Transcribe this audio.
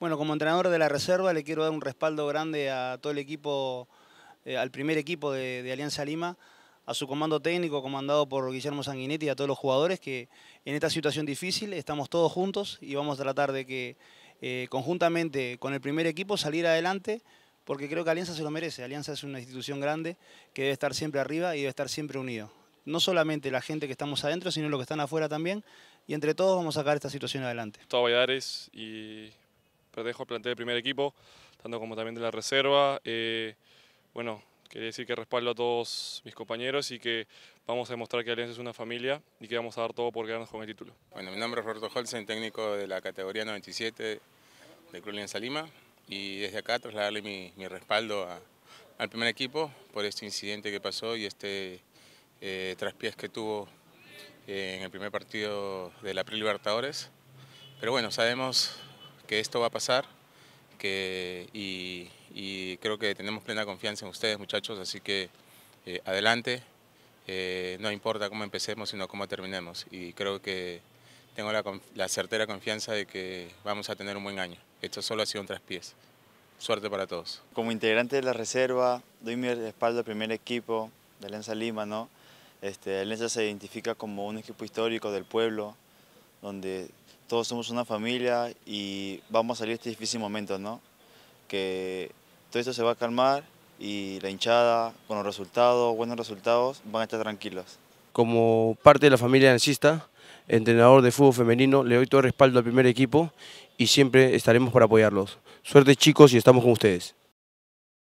Bueno, como entrenador de la reserva le quiero dar un respaldo grande a todo el equipo, eh, al primer equipo de, Alianza Lima, a su comando técnico comandado por Guillermo Sanguinetti y a todos los jugadores que en esta situación difícil estamos todos juntos y vamos a tratar de que eh, conjuntamente con el primer equipo salir adelante porque creo que Alianza se lo merece. Alianza es una institución grande que debe estar siempre arriba y debe estar siempre unido. No solamente la gente que estamos adentro, sino los que están afuera también. Y entre todos vamos a sacar esta situación adelante. Todo Valladares y perdejo el plantel del primer equipo, tanto como también de la reserva. Eh, bueno, quería decir que respaldo a todos mis compañeros y que vamos a demostrar que Alianza es una familia y que vamos a dar todo por quedarnos con el título. Bueno, mi nombre es Roberto Holsen, técnico de la categoría 97 ...de Club Alianza Lima y desde acá trasladarle mi, mi respaldo al primer equipo por este incidente que pasó y este eh, traspiés que tuvo eh, en el primer partido de la Pre Libertadores. Pero bueno, sabemos que esto va a pasar que, y, creo que tenemos plena confianza en ustedes muchachos, así que eh, adelante, eh, no importa cómo empecemos sino cómo terminemos y creo que tengo la, certera confianza de que vamos a tener un buen año, esto solo ha sido un traspiés. Suerte para todos. Como integrante de la reserva, doy mi respaldo al primer equipo de Alianza Lima, ¿no? Este, se identifica como un equipo histórico del pueblo, donde todos somos una familia y vamos a salir de este difícil momento, ¿no? Que todo esto se va a calmar y la hinchada, con los resultados, buenos resultados, van a estar tranquilos. Como parte de la familia nancista, entrenador de fútbol femenino, le doy todo el respaldo al primer equipo y siempre estaremos para apoyarlos. Suerte chicos y estamos con ustedes.